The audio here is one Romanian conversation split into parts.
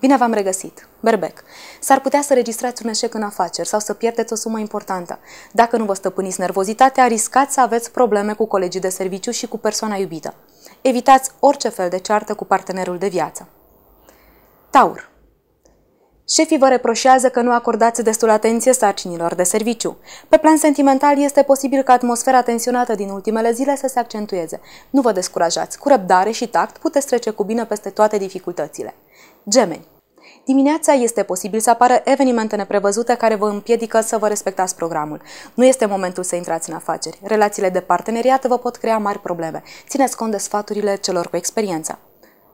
Bine v-am regăsit! Berbec. S-ar putea să registrați un eșec în afaceri sau să pierdeți o sumă importantă. Dacă nu vă stăpâniți nervozitatea, riscați să aveți probleme cu colegii de serviciu și cu persoana iubită. Evitați orice fel de ceartă cu partenerul de viață. Taur. Șefii vă reproșează că nu acordați destul atenție sarcinilor de serviciu. Pe plan sentimental, este posibil ca atmosfera tensionată din ultimele zile să se accentueze. Nu vă descurajați. Cu răbdare și tact puteți trece cu bine peste toate dificultățile. Gemeni. Dimineața este posibil să apară evenimente neprevăzute care vă împiedică să vă respectați programul. Nu este momentul să intrați în afaceri. Relațiile de parteneriat vă pot crea mari probleme. Țineți cont de sfaturile celor cu experiență.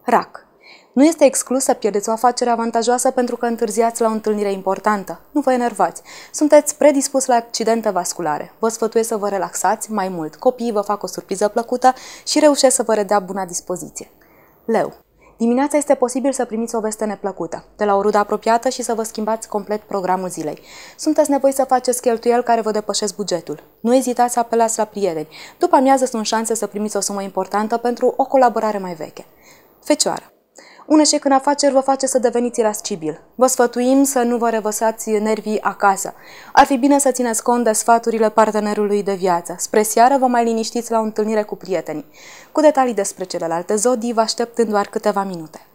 RAC nu este exclus să pierdeți o afacere avantajoasă pentru că întârziați la o întâlnire importantă. Nu vă enervați. Sunteți predispus la accidente vasculare. Vă sfătuiesc să vă relaxați mai mult. Copiii vă fac o surpriză plăcută și reușesc să vă redea buna dispoziție. Leu. Dimineața este posibil să primiți o veste neplăcută, de la o rudă apropiată și să vă schimbați complet programul zilei. Sunteți nevoi să faceți cheltuieli care vă depășesc bugetul. Nu ezitați să apelați la prieteni. După amiază sunt șanse să primiți o sumă importantă pentru o colaborare mai veche. Fecioară. Un eșec în afaceri vă face să deveniți irascibil. Vă sfătuim să nu vă revăsați nervii acasă. Ar fi bine să țineți cont de sfaturile partenerului de viață. Spre seară vă mai liniștiți la o întâlnire cu prietenii. Cu detalii despre celelalte zodii vă aștept în doar câteva minute.